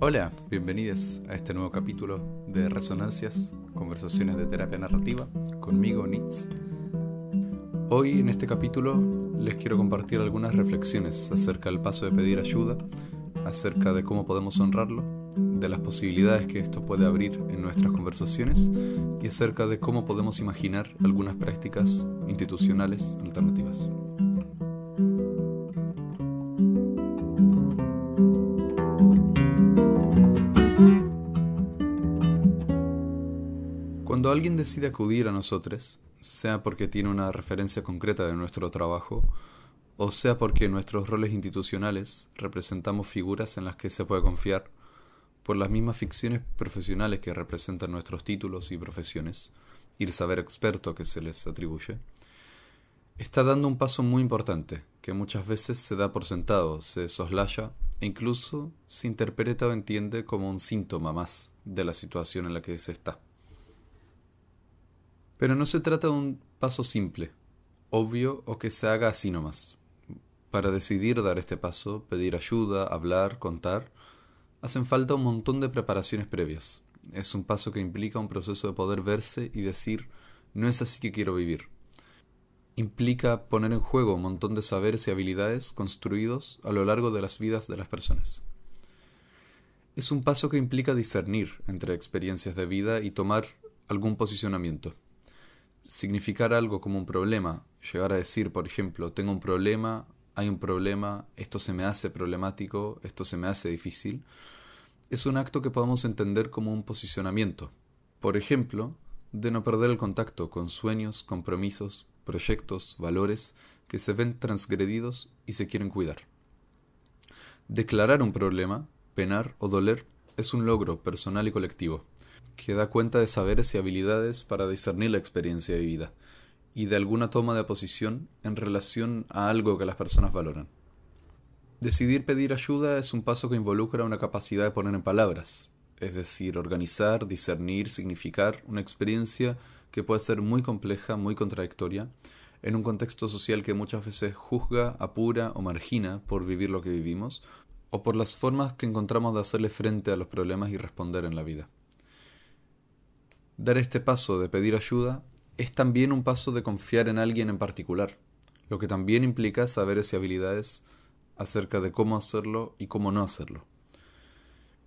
Hola, bienvenidos a este nuevo capítulo de Resonancias, conversaciones de terapia narrativa, conmigo Nitz. Hoy en este capítulo les quiero compartir algunas reflexiones acerca del paso de pedir ayuda, acerca de cómo podemos honrarlo, de las posibilidades que esto puede abrir en nuestras conversaciones y acerca de cómo podemos imaginar algunas prácticas institucionales alternativas. alguien decide acudir a nosotros, sea porque tiene una referencia concreta de nuestro trabajo, o sea porque nuestros roles institucionales representamos figuras en las que se puede confiar, por las mismas ficciones profesionales que representan nuestros títulos y profesiones, y el saber experto que se les atribuye, está dando un paso muy importante, que muchas veces se da por sentado, se soslaya e incluso se interpreta o entiende como un síntoma más de la situación en la que se está. Pero no se trata de un paso simple, obvio o que se haga así nomás. Para decidir dar este paso, pedir ayuda, hablar, contar, hacen falta un montón de preparaciones previas. Es un paso que implica un proceso de poder verse y decir, no es así que quiero vivir. Implica poner en juego un montón de saberes y habilidades construidos a lo largo de las vidas de las personas. Es un paso que implica discernir entre experiencias de vida y tomar algún posicionamiento significar algo como un problema. Llegar a decir, por ejemplo, tengo un problema, hay un problema, esto se me hace problemático, esto se me hace difícil, es un acto que podemos entender como un posicionamiento. Por ejemplo, de no perder el contacto con sueños, compromisos, proyectos, valores que se ven transgredidos y se quieren cuidar. Declarar un problema, penar o doler, es un logro personal y colectivo que da cuenta de saberes y habilidades para discernir la experiencia vivida y de alguna toma de posición en relación a algo que las personas valoran. Decidir pedir ayuda es un paso que involucra una capacidad de poner en palabras, es decir, organizar, discernir, significar una experiencia que puede ser muy compleja, muy contradictoria, en un contexto social que muchas veces juzga, apura o margina por vivir lo que vivimos, o por las formas que encontramos de hacerle frente a los problemas y responder en la vida. Dar este paso de pedir ayuda es también un paso de confiar en alguien en particular, lo que también implica saberes y habilidades acerca de cómo hacerlo y cómo no hacerlo.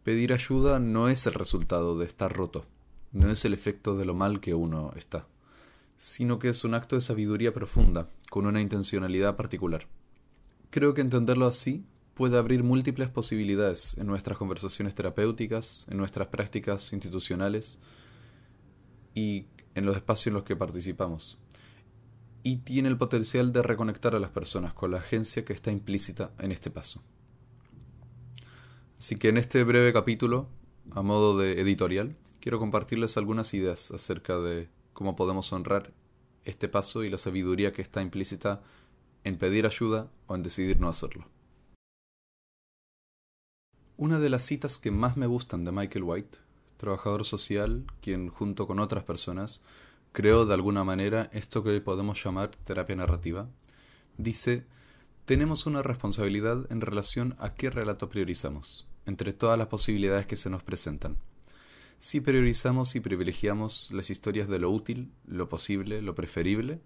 Pedir ayuda no es el resultado de estar roto, no es el efecto de lo mal que uno está, sino que es un acto de sabiduría profunda, con una intencionalidad particular. Creo que entenderlo así puede abrir múltiples posibilidades en nuestras conversaciones terapéuticas, en nuestras prácticas institucionales, y en los espacios en los que participamos. Y tiene el potencial de reconectar a las personas con la agencia que está implícita en este paso. Así que en este breve capítulo, a modo de editorial, quiero compartirles algunas ideas acerca de cómo podemos honrar este paso y la sabiduría que está implícita en pedir ayuda o en decidir no hacerlo. Una de las citas que más me gustan de Michael White trabajador social, quien junto con otras personas creó de alguna manera esto que hoy podemos llamar terapia narrativa, dice, tenemos una responsabilidad en relación a qué relato priorizamos, entre todas las posibilidades que se nos presentan. Si priorizamos y privilegiamos las historias de lo útil, lo posible, lo preferible,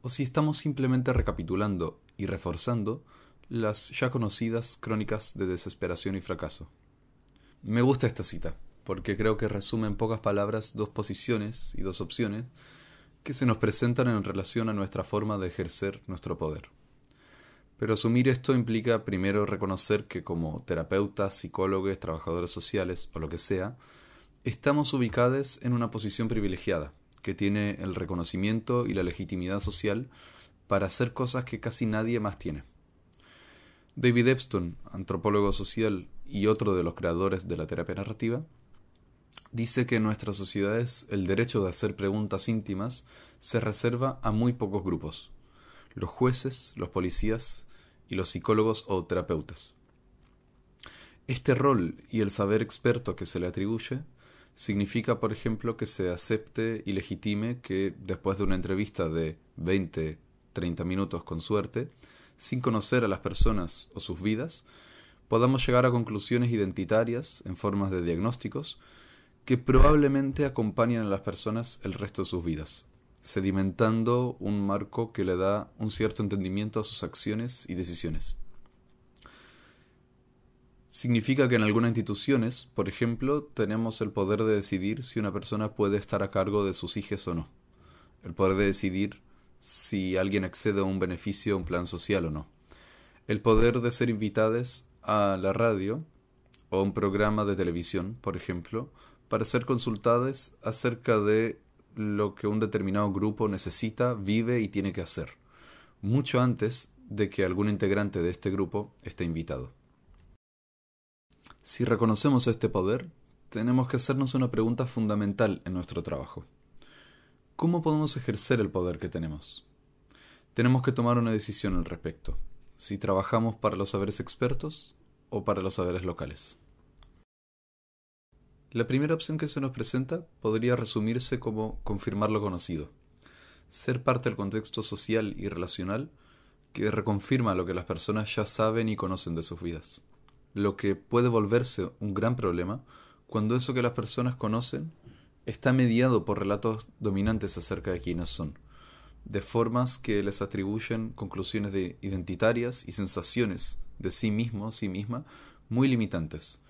o si estamos simplemente recapitulando y reforzando las ya conocidas crónicas de desesperación y fracaso. Me gusta esta cita, porque creo que resume en pocas palabras dos posiciones y dos opciones que se nos presentan en relación a nuestra forma de ejercer nuestro poder. Pero asumir esto implica primero reconocer que como terapeutas, psicólogos, trabajadores sociales o lo que sea, estamos ubicados en una posición privilegiada, que tiene el reconocimiento y la legitimidad social para hacer cosas que casi nadie más tiene. David Epstein, antropólogo social y otro de los creadores de la terapia narrativa, dice que en nuestras sociedades el derecho de hacer preguntas íntimas se reserva a muy pocos grupos, los jueces, los policías y los psicólogos o terapeutas. Este rol y el saber experto que se le atribuye significa, por ejemplo, que se acepte y legitime que después de una entrevista de 20, 30 minutos con suerte, sin conocer a las personas o sus vidas, podamos llegar a conclusiones identitarias en formas de diagnósticos que probablemente acompañan a las personas el resto de sus vidas, sedimentando un marco que le da un cierto entendimiento a sus acciones y decisiones. Significa que en algunas instituciones, por ejemplo, tenemos el poder de decidir si una persona puede estar a cargo de sus hijos o no, el poder de decidir si alguien accede a un beneficio a un plan social o no, el poder de ser invitados a la radio o a un programa de televisión, por ejemplo, para ser consultadas acerca de lo que un determinado grupo necesita, vive y tiene que hacer, mucho antes de que algún integrante de este grupo esté invitado. Si reconocemos este poder, tenemos que hacernos una pregunta fundamental en nuestro trabajo. ¿Cómo podemos ejercer el poder que tenemos? Tenemos que tomar una decisión al respecto, si trabajamos para los saberes expertos o para los saberes locales. La primera opción que se nos presenta podría resumirse como confirmar lo conocido, ser parte del contexto social y relacional que reconfirma lo que las personas ya saben y conocen de sus vidas, lo que puede volverse un gran problema cuando eso que las personas conocen está mediado por relatos dominantes acerca de quiénes son, de formas que les atribuyen conclusiones identitarias y sensaciones de sí mismo, sí misma, muy limitantes,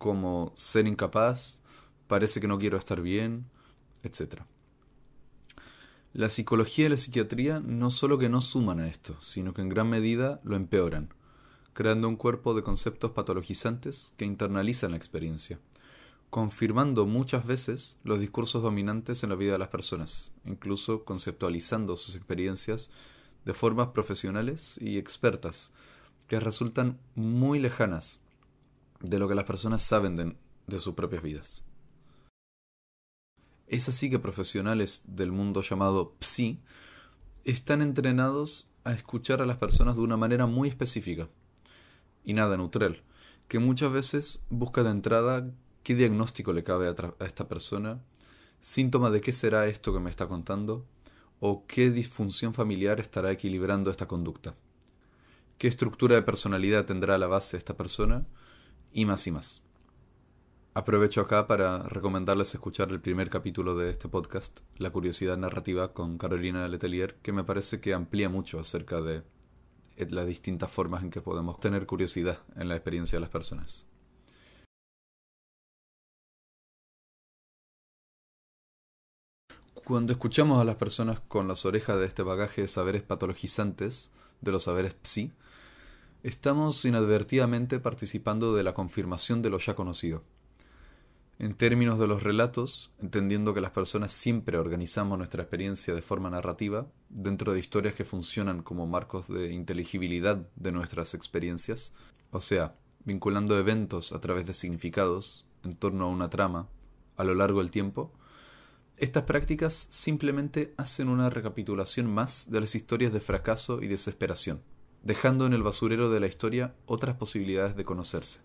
como ser incapaz, parece que no quiero estar bien, etc. La psicología y la psiquiatría no solo que no suman a esto, sino que en gran medida lo empeoran, creando un cuerpo de conceptos patologizantes que internalizan la experiencia, confirmando muchas veces los discursos dominantes en la vida de las personas, incluso conceptualizando sus experiencias de formas profesionales y expertas, que resultan muy lejanas de lo que las personas saben de, sus propias vidas. Es así que profesionales del mundo llamado psi están entrenados a escuchar a las personas de una manera muy específica y nada neutral, que muchas veces busca de entrada qué diagnóstico le cabe a, esta persona, síntoma de qué será esto que me está contando, o qué disfunción familiar estará equilibrando esta conducta, qué estructura de personalidad tendrá a la base esta persona, y más y más. Aprovecho acá para recomendarles escuchar el primer capítulo de este podcast, La curiosidad narrativa con Carolina Letelier, que me parece que amplía mucho acerca de eh, las distintas formas en que podemos tener curiosidad en la experiencia de las personas. Cuando escuchamos a las personas con las orejas de este bagaje de saberes patologizantes, de los saberes psi, estamos inadvertidamente participando de la confirmación de lo ya conocido. En términos de los relatos, entendiendo que las personas siempre organizamos nuestra experiencia de forma narrativa, dentro de historias que funcionan como marcos de inteligibilidad de nuestras experiencias, o sea, vinculando eventos a través de significados en torno a una trama a lo largo del tiempo, estas prácticas simplemente hacen una recapitulación más de las historias de fracaso y desesperación dejando en el basurero de la historia otras posibilidades de conocerse.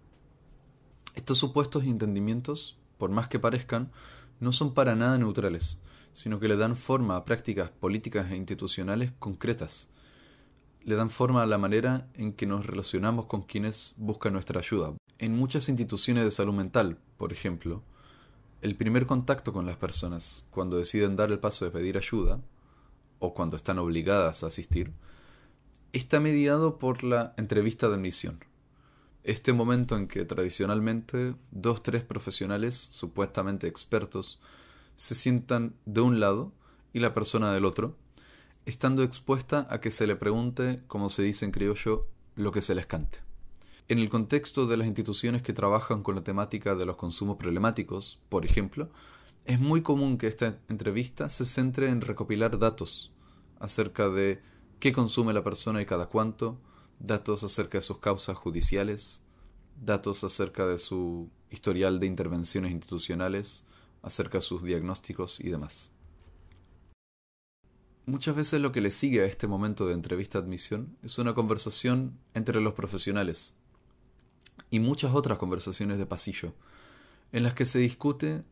Estos supuestos entendimientos, por más que parezcan, no son para nada neutrales, sino que le dan forma a prácticas políticas e institucionales concretas, le dan forma a la manera en que nos relacionamos con quienes buscan nuestra ayuda. En muchas instituciones de salud mental, por ejemplo, el primer contacto con las personas, cuando deciden dar el paso de pedir ayuda, o cuando están obligadas a asistir, está mediado por la entrevista de admisión. Este momento en que tradicionalmente dos, tres profesionales supuestamente expertos se sientan de un lado y la persona del otro, estando expuesta a que se le pregunte, como se dice en criollo, lo que se les cante. En el contexto de las instituciones que trabajan con la temática de los consumos problemáticos, por ejemplo, es muy común que esta entrevista se centre en recopilar datos acerca de qué consume la persona y cada cuánto, datos acerca de sus causas judiciales, datos acerca de su historial de intervenciones institucionales, acerca de sus diagnósticos y demás. Muchas veces lo que le sigue a este momento de entrevista-admisión es una conversación entre los profesionales y muchas otras conversaciones de pasillo, en las que se discute,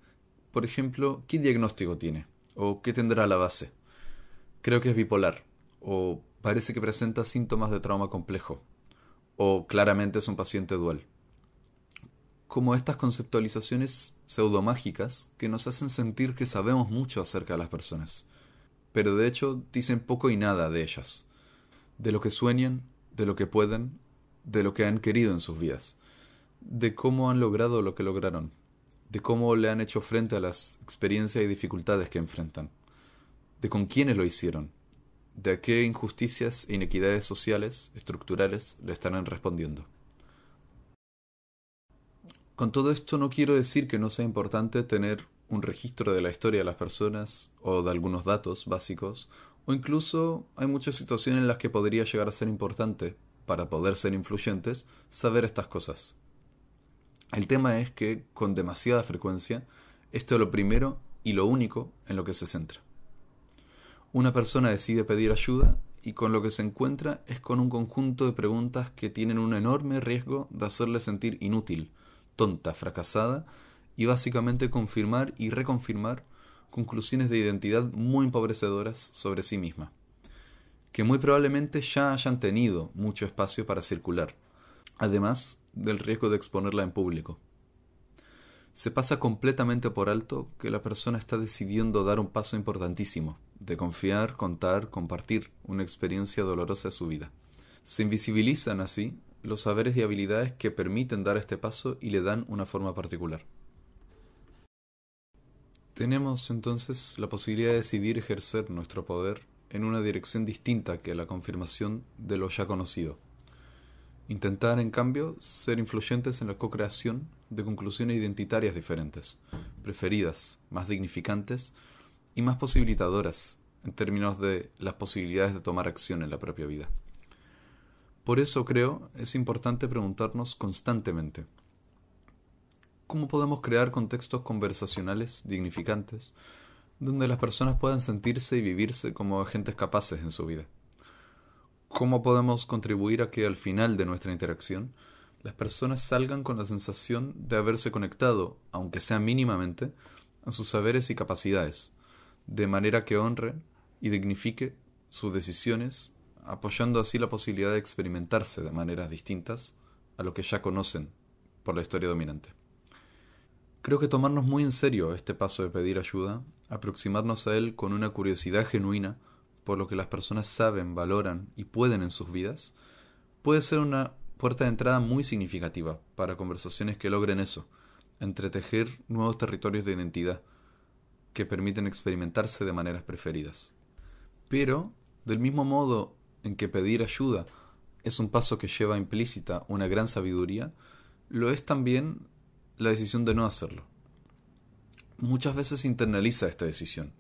por ejemplo, qué diagnóstico tiene o qué tendrá la base. Creo que es bipolar, o parece que presenta síntomas de trauma complejo, o claramente es un paciente dual. Como estas conceptualizaciones pseudomágicas que nos hacen sentir que sabemos mucho acerca de las personas, pero de hecho dicen poco y nada de ellas, de lo que sueñan, de lo que pueden, de lo que han querido en sus vidas, de cómo han logrado lo que lograron, de cómo le han hecho frente a las experiencias y dificultades que enfrentan, de con quiénes lo hicieron, de qué injusticias e inequidades sociales estructurales le estarán respondiendo. Con todo esto no quiero decir que no sea importante tener un registro de la historia de las personas o de algunos datos básicos, o incluso hay muchas situaciones en las que podría llegar a ser importante, para poder ser influyentes, saber estas cosas. El tema es que, con demasiada frecuencia, esto es lo primero y lo único en lo que se centra. Una persona decide pedir ayuda y con lo que se encuentra es con un conjunto de preguntas que tienen un enorme riesgo de hacerle sentir inútil, tonta, fracasada y básicamente confirmar y reconfirmar conclusiones de identidad muy empobrecedoras sobre sí misma, que muy probablemente ya hayan tenido mucho espacio para circular, además del riesgo de exponerla en público se pasa completamente por alto que la persona está decidiendo dar un paso importantísimo, de confiar, contar, compartir una experiencia dolorosa de su vida. Se invisibilizan así los saberes y habilidades que permiten dar este paso y le dan una forma particular. Tenemos entonces la posibilidad de decidir ejercer nuestro poder en una dirección distinta que la confirmación de lo ya conocido. Intentar, en cambio, ser influyentes en la co-creación de conclusiones identitarias diferentes, preferidas, más dignificantes y más posibilitadoras en términos de las posibilidades de tomar acción en la propia vida. Por eso creo es importante preguntarnos constantemente cómo podemos crear contextos conversacionales dignificantes donde las personas puedan sentirse y vivirse como agentes capaces en su vida. ¿Cómo podemos contribuir a que al final de nuestra interacción las personas salgan con la sensación de haberse conectado, aunque sea mínimamente, a sus saberes y capacidades, de manera que honre y dignifique sus decisiones, apoyando así la posibilidad de experimentarse de maneras distintas a lo que ya conocen por la historia dominante. Creo que tomarnos muy en serio este paso de pedir ayuda, aproximarnos a él con una curiosidad genuina por lo que las personas saben, valoran y pueden en sus vidas, puede ser una puerta de entrada muy significativa para conversaciones que logren eso, entretejer nuevos territorios de identidad que permiten experimentarse de maneras preferidas. Pero, del mismo modo en que pedir ayuda es un paso que lleva implícita una gran sabiduría, lo es también la decisión de no hacerlo. Muchas veces internaliza esta decisión,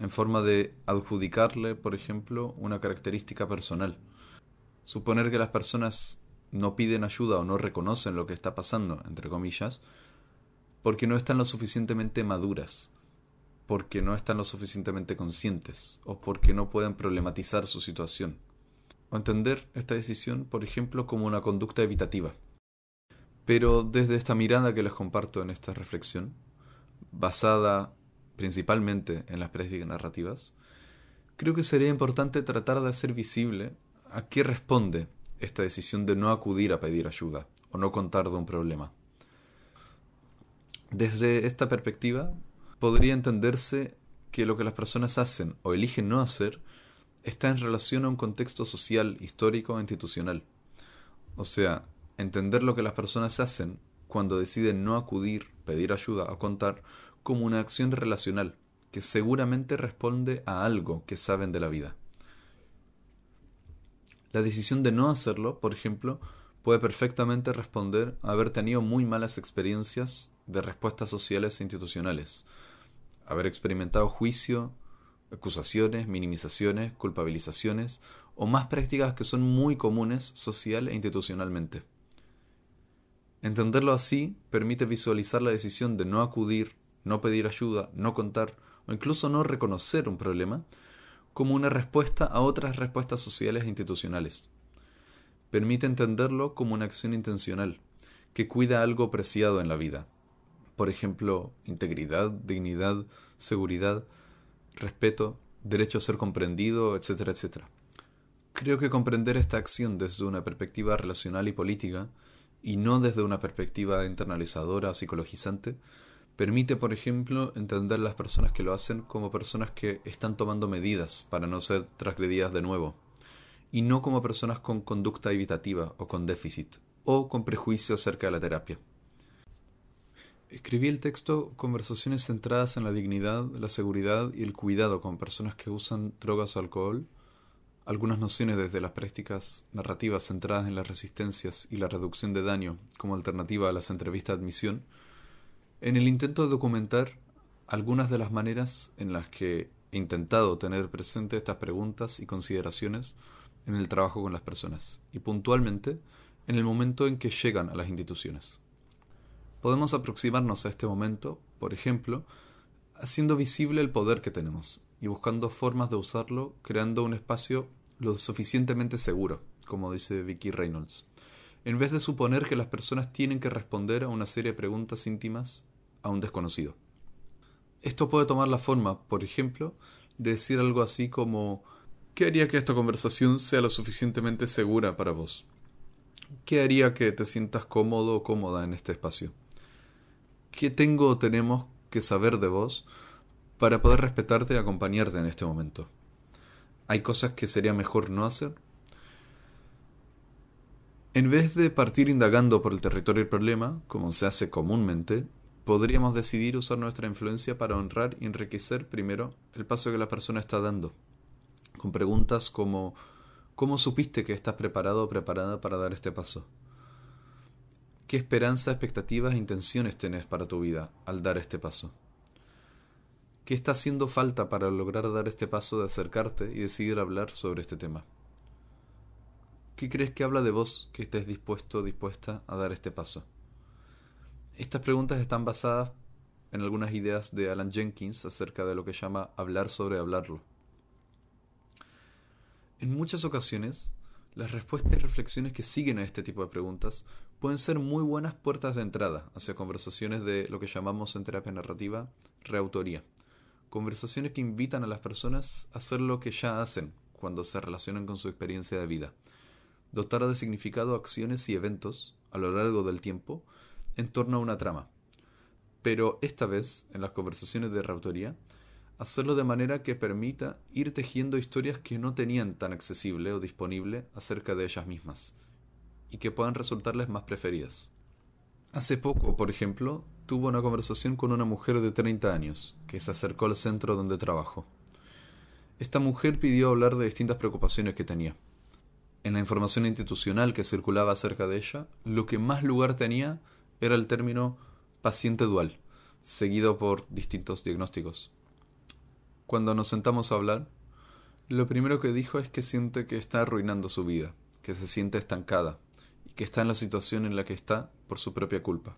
en forma de adjudicarle, por ejemplo, una característica personal. Suponer que las personas no piden ayuda o no reconocen lo que está pasando, entre comillas, porque no están lo suficientemente maduras, porque no están lo suficientemente conscientes o porque no pueden problematizar su situación. O entender esta decisión, por ejemplo, como una conducta evitativa. Pero desde esta mirada que les comparto en esta reflexión, basada principalmente en las prácticas narrativas, creo que sería importante tratar de hacer visible a qué responde esta decisión de no acudir a pedir ayuda o no contar de un problema. Desde esta perspectiva, podría entenderse que lo que las personas hacen o eligen no hacer está en relación a un contexto social, histórico e institucional. O sea, entender lo que las personas hacen cuando deciden no acudir, pedir ayuda o contar como una acción relacional que seguramente responde a algo que saben de la vida. La decisión de no hacerlo, por ejemplo, puede perfectamente responder a haber tenido muy malas experiencias de respuestas sociales e institucionales, haber experimentado juicio, acusaciones, minimizaciones, culpabilizaciones o más prácticas que son muy comunes social e institucionalmente. Entenderlo así permite visualizar la decisión de no acudir, no pedir ayuda, no contar o incluso no reconocer un problema como una respuesta a otras respuestas sociales e institucionales. Permite entenderlo como una acción intencional, que cuida algo preciado en la vida. Por ejemplo, integridad, dignidad, seguridad, respeto, derecho a ser comprendido, etcétera, etcétera. Creo que comprender esta acción desde una perspectiva relacional y política, y no desde una perspectiva internalizadora, o psicologizante, permite, por ejemplo, entender las personas que lo hacen como personas que están tomando medidas para no ser trasgredidas de nuevo, y no como personas con conducta evitativa o con déficit, o con prejuicio acerca de la terapia. Escribí el texto Conversaciones centradas en la dignidad, la seguridad y el cuidado con personas que usan drogas o alcohol, algunas nociones desde las prácticas narrativas centradas en las resistencias y la reducción de daño como alternativa a las entrevistas de admisión, en el intento de documentar algunas de las maneras en las que he intentado tener presente estas preguntas y consideraciones en el trabajo con las personas, y puntualmente en el momento en que llegan a las instituciones. Podemos aproximarnos a este momento, por ejemplo, haciendo visible el poder que tenemos y buscando formas de usarlo, creando un espacio lo suficientemente seguro, como dice Vicky Reynolds, en vez de suponer que las personas tienen que responder a una serie de preguntas íntimas a un desconocido. Esto puede tomar la forma, por ejemplo, de decir algo así como ¿Qué haría que esta conversación sea lo suficientemente segura para vos? ¿Qué haría que te sientas cómodo o cómoda en este espacio? ¿Qué tengo o tenemos que saber de vos para poder respetarte y acompañarte en este momento? ¿Hay cosas que sería mejor no hacer? En vez de partir indagando por el territorio del problema, como se hace comúnmente, podríamos decidir usar nuestra influencia para honrar y enriquecer primero el paso que la persona está dando, con preguntas como ¿cómo supiste que estás preparado o preparada para dar este paso? ¿Qué esperanza, expectativas e intenciones tenés para tu vida al dar este paso? ¿Qué está haciendo falta para lograr dar este paso de acercarte y decidir hablar sobre este tema? ¿Qué crees que habla de vos que estés dispuesto o dispuesta a dar este paso? Estas preguntas están basadas en algunas ideas de Alan Jenkins acerca de lo que llama hablar sobre hablarlo. En muchas ocasiones, las respuestas y reflexiones que siguen a este tipo de preguntas pueden ser muy buenas puertas de entrada hacia conversaciones de lo que llamamos en terapia narrativa reautoría. Conversaciones que invitan a las personas a hacer lo que ya hacen cuando se relacionan con su experiencia de vida. Dotar de significado acciones y eventos a lo largo del tiempo en torno a una trama. Pero esta vez, en las conversaciones de reautoría, hacerlo de manera que permita ir tejiendo historias que no tenían tan accesible o disponible acerca de ellas mismas, y que puedan resultarles más preferidas. Hace poco, por ejemplo, tuvo una conversación con una mujer de 30 años, que se acercó al centro donde trabajó. Esta mujer pidió hablar de distintas preocupaciones que tenía. En la información institucional que circulaba acerca de ella, lo que más lugar tenía era el término paciente dual, seguido por distintos diagnósticos. Cuando nos sentamos a hablar, lo primero que dijo es que siente que está arruinando su vida, que se siente estancada y que está en la situación en la que está por su propia culpa.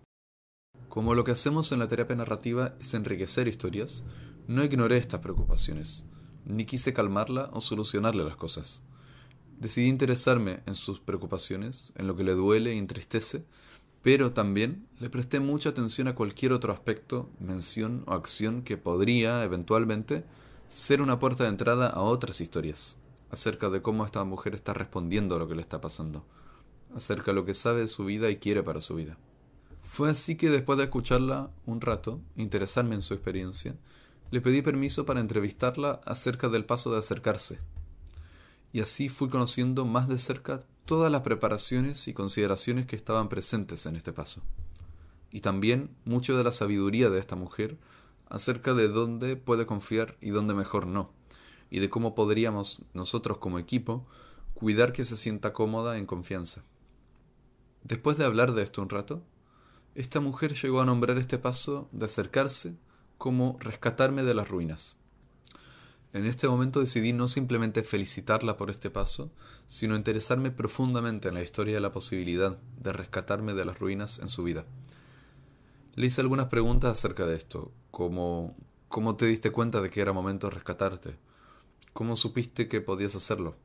Como lo que hacemos en la terapia narrativa es enriquecer historias, no ignoré estas preocupaciones, ni quise calmarla o solucionarle las cosas. Decidí interesarme en sus preocupaciones, en lo que le duele y e entristece, pero también le presté mucha atención a cualquier otro aspecto, mención o acción que podría, eventualmente, ser una puerta de entrada a otras historias, acerca de cómo esta mujer está respondiendo a lo que le está pasando, acerca de lo que sabe de su vida y quiere para su vida. Fue así que después de escucharla un rato, interesarme en su experiencia, le pedí permiso para entrevistarla acerca del paso de acercarse. Y así fui conociendo más de cerca todas las preparaciones y consideraciones que estaban presentes en este paso, y también mucho de la sabiduría de esta mujer acerca de dónde puede confiar y dónde mejor no, y de cómo podríamos nosotros como equipo cuidar que se sienta cómoda en confianza. Después de hablar de esto un rato, esta mujer llegó a nombrar este paso de acercarse como rescatarme de las ruinas. En este momento decidí no simplemente felicitarla por este paso, sino interesarme profundamente en la historia de la posibilidad de rescatarme de las ruinas en su vida. Le hice algunas preguntas acerca de esto, como ¿cómo te diste cuenta de que era momento de rescatarte? ¿Cómo supiste que podías hacerlo?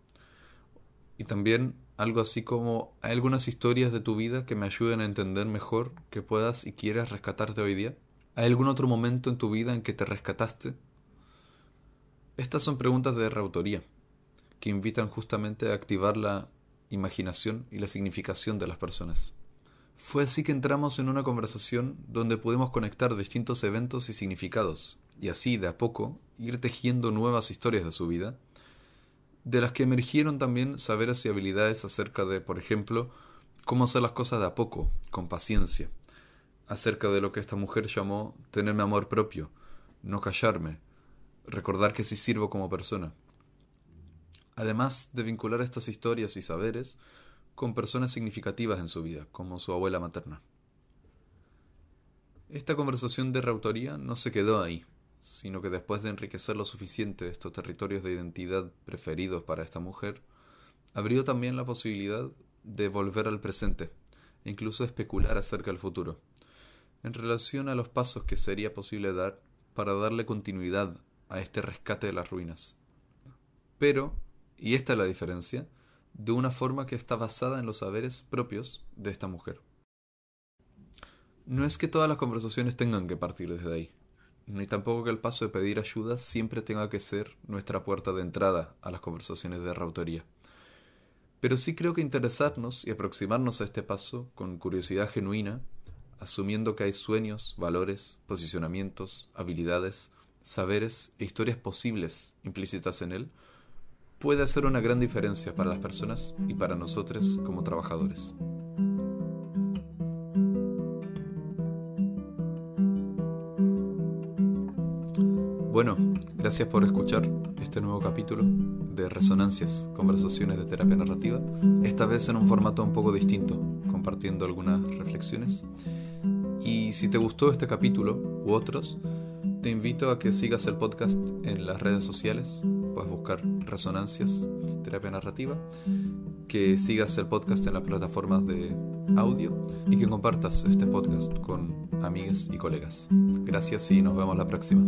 Y también algo así como ¿hay algunas historias de tu vida que me ayuden a entender mejor que puedas y quieras rescatarte hoy día? ¿Hay algún otro momento en tu vida en que te rescataste? Estas son preguntas de reautoría, que invitan justamente a activar la imaginación y la significación de las personas. Fue así que entramos en una conversación donde pudimos conectar distintos eventos y significados, y así, de a poco, ir tejiendo nuevas historias de su vida, de las que emergieron también saberes y habilidades acerca de, por ejemplo, cómo hacer las cosas de a poco, con paciencia, acerca de lo que esta mujer llamó tenerme amor propio, no callarme, recordar que sí sirvo como persona. Además de vincular estas historias y saberes con personas significativas en su vida, como su abuela materna. Esta conversación de reautoría no se quedó ahí, sino que después de enriquecer lo suficiente estos territorios de identidad preferidos para esta mujer, abrió también la posibilidad de volver al presente e incluso especular acerca del futuro, en relación a los pasos que sería posible dar para darle continuidad a este rescate de las ruinas. Pero, y esta es la diferencia, de una forma que está basada en los saberes propios de esta mujer. No es que todas las conversaciones tengan que partir desde ahí, ni tampoco que el paso de pedir ayuda siempre tenga que ser nuestra puerta de entrada a las conversaciones de rautoría. Pero sí creo que interesarnos y aproximarnos a este paso con curiosidad genuina, asumiendo que hay sueños, valores, posicionamientos, habilidades, saberes e historias posibles implícitas en él, puede hacer una gran diferencia para las personas y para nosotros como trabajadores. Bueno, gracias por escuchar este nuevo capítulo de Resonancias, conversaciones de terapia narrativa, esta vez en un formato un poco distinto, compartiendo algunas reflexiones. Y si te gustó este capítulo u otros, te invito a que sigas el podcast en las redes sociales, puedes buscar Resonancias, Terapia Narrativa, que sigas el podcast en las plataformas de audio y que compartas este podcast con amigas y colegas. Gracias y nos vemos la próxima.